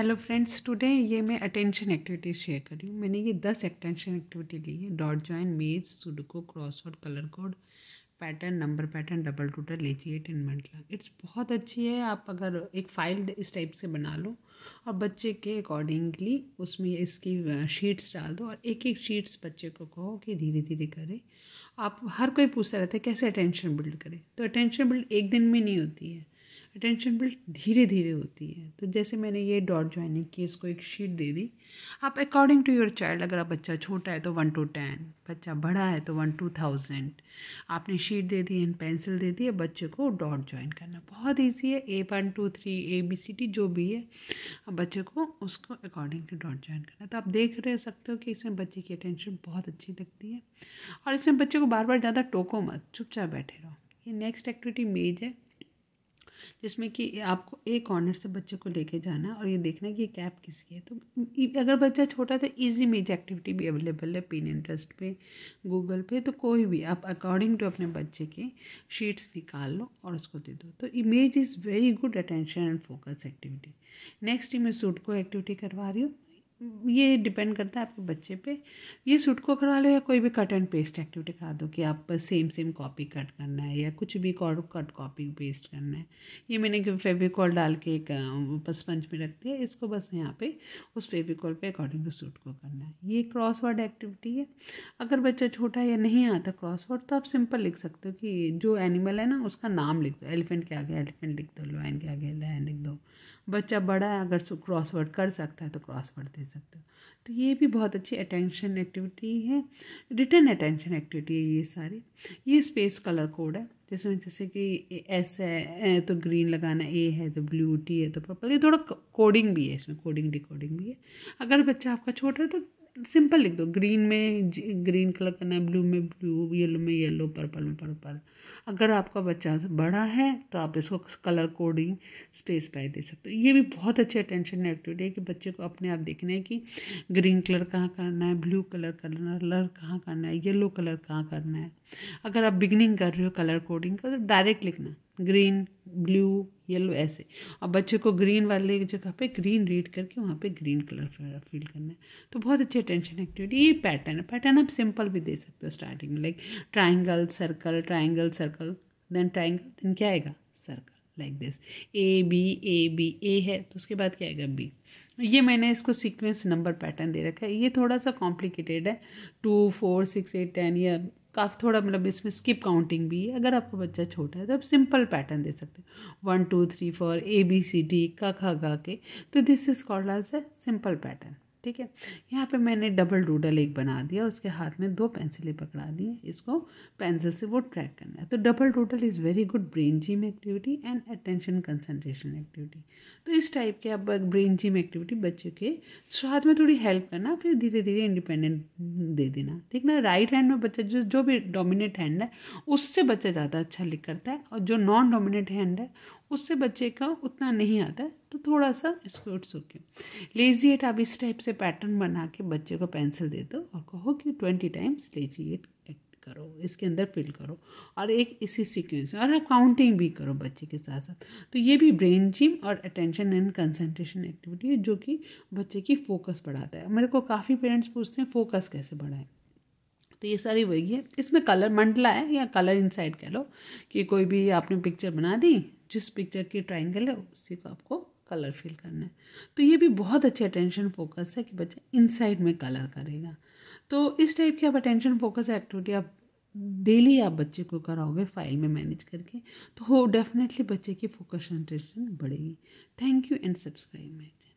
hello friends today ये मैं attention activity share कर रही हूँ मैंने ये दस अटेंशन एक्टिविटी ली है dot join maze sudoku cross crossword colour code pattern number pattern double टूटर टेन मिनट मंडला इट्स बहुत अच्छी है आप अगर एक फाइल इस टाइप से बना लो और बच्चे के अकॉर्डिंगली उसमें इसकी शीट्स डाल दो और एक एक शीट्स बच्चे को कहो कि धीरे धीरे करें आप हर कोई पूछता रहता है कैसे अटेंशन बिल्ड करें तो अटेंशन बिल्ड एक दिन में नहीं होती है अटेंशन बिल्ड धीरे धीरे होती है तो जैसे मैंने ये डॉट ज्वाइनिंग की इसको एक शीट दे दी आप अकॉर्डिंग टू योर चाइल्ड अगर आप बच्चा छोटा है तो वन टू टेन बच्चा बड़ा है तो वन टू थाउजेंड आपने शीट दे दी एंड पेंसिल दे दी है बच्चे को डॉट ज्वाइन करना बहुत ईजी है A one two three A B C T जो भी है अब बच्चे को उसको अकॉर्डिंग टू डॉट ज्वाइन करना तो आप देख रहे सकते हो कि इसमें बच्चे की अटेंशन बहुत अच्छी लगती है और इसमें बच्चे को बार बार ज़्यादा टोको मत चुपचाप बैठे रहो ये नेक्स्ट एक्टिविटी मेज है जिसमें कि आपको एक कॉर्नर से बच्चे को लेके जाना और ये देखना कि ये कैप किसकी है तो अगर बच्चा छोटा है तो ईजी मेज एक्टिविटी भी अवेलेबल है पिन इंटरेस्ट पे गूगल पे तो कोई भी आप अकॉर्डिंग टू अपने बच्चे के शीट्स निकाल लो और उसको दे दो तो image is very good attention and focus activity next मैं को एक्टिविटी करवा रही हूँ ये डिपेंड करता है आपके बच्चे पे ये सुटको करवा लो या कोई भी कट एंड पेस्ट एक्टिविटी करा दो कि आप सेम सेम कॉपी कट करना है या कुछ भी कट कॉपी पेस्ट करना है ये मैंने फेविकॉल डाल के एक पसपंच में रख दिया इसको बस यहाँ पे उस फेविकॉल पे अकॉर्डिंग टू सूट को करना है ये क्रॉसवर्ड एक्टिविटी है अगर बच्चा छोटा या नहीं आता क्रॉसवर्ड तो आप सिंपल लिख सकते हो कि जो एनिमल है ना उसका नाम लिख दो एलिफेंट के आगे एलिफेंट लिख दो लोइन के आगे लाइन लिख दो बच्चा बड़ा है अगर क्रॉसवर्ड कर सकता है तो क्रॉसवर्ड दे सकते हो तो ये भी बहुत अच्छी अटेंशन एक्टिविटी है रिटर्न अटेंशन एक्टिविटी है ये सारी ये स्पेस कलर कोड है जिसमें जैसे कि एस तो है तो ग्रीन लगाना ए है तो ब्लू टी है तो पर्पल ये थोड़ा कोडिंग भी है इसमें कोडिंग डिकोडिंग भी है अगर बच्चा आपका छोटा है तो सिंपल लिख दो ग्रीन में ग्रीन कलर करना है ब्लू में ब्लू येलो में येलो पर्पल में पर्पल अगर आपका बच्चा बड़ा है तो आप इसको कलर कोडिंग स्पेस पाई दे सकते हो ये भी बहुत अच्छी अटेंशन एक्टिविटी है कि बच्चे को अपने आप देखना है कि ग्रीन कलर कहाँ करना है ब्लू कलर करना है कलर कहाँ करना है येलो कलर कहाँ करना है अगर आप बिगनिंग कर रहे हो कलर कोडिंग का तो डायरेक्ट लिखना ग्रीन ब्लू येलो ऐसे और बच्चे को ग्रीन वाले जगह पे ग्रीन रीड करके वहाँ पे ग्रीन कलर फील करना है तो बहुत अच्छी अटेंशन एक्टिविटी ये पैटर्न है पैटर्न आप सिंपल भी दे सकते हो स्टार्टिंग में like triangle circle triangle circle then triangle then क्या आएगा circle like this A B A B A है तो उसके बाद क्या आएगा बी ये मैंने इसको सीक्वेंस नंबर पैटर्न दे रखा है ये थोड़ा सा कॉम्प्लिकेटेड है two four six eight ten या काफ़ी थोड़ा मतलब इसमें स्किप काउंटिंग भी है अगर आपका बच्चा छोटा है तो आप सिंपल पैटर्न दे सकते हैं one two three four A B C D का खा गा के तो this is called as a simple pattern ठीक है यहाँ पे मैंने डबल डूडल एक बना दिया और उसके हाथ में दो पेंसिलें पकड़ा दी इसको पेंसिल से वो ट्रैक करना है तो double doodle is very good brain gym activity and attention concentration activity तो इस टाइप के अब ब्रेन जिम एक्टिविटी बच्चे के साथ में थोड़ी हेल्प करना फिर धीरे धीरे इंडिपेंडेंट दे देना ठीक ना राइट हैंड में बच्चा जो जो भी डोमिनेट हैंड है उससे बच्चा ज़्यादा अच्छा लिख करता है और जो नॉन डोमिनेट हैंड है उससे बच्चे का उतना नहीं आता है थोड़ा सा इसको इट्स ओके लेजी एट आप इस टाइप से पैटर्न बना के बच्चे को पेंसिल दे दो और कहो कि twenty times lazy eight act करो इसके अंदर फिल करो और एक इसी सिक्वेंस में और आप काउंटिंग भी करो बच्चे के साथ साथ तो ये भी ब्रेन जिम और अटेंशन एंड कंसनट्रेशन एक्टिविटी है जो कि बच्चे की फोकस बढ़ाता है मेरे को काफ़ी पेरेंट्स पूछते हैं फोकस कैसे बढ़ाएं तो ये सारी वही है इसमें कलर मंडला है या कलर इनसाइड कह लो कि कोई भी आपने पिक्चर बना दी जिस पिक्चर की ट्राइंगल है उसी को आपको कलर फील करना है तो ये भी बहुत अच्छे अटेंशन फोकस है कि बच्चा इनसाइड में कलर करेगा तो इस टाइप की आप अटेंशन फोकस एक्टिविटी आप डेली आप बच्चे को कराओगे फाइल में मैनेज करके तो हो डेफिनेटली बच्चे की फोकस कंसेंट्रेशन बढ़ेगी thank you and subscribe my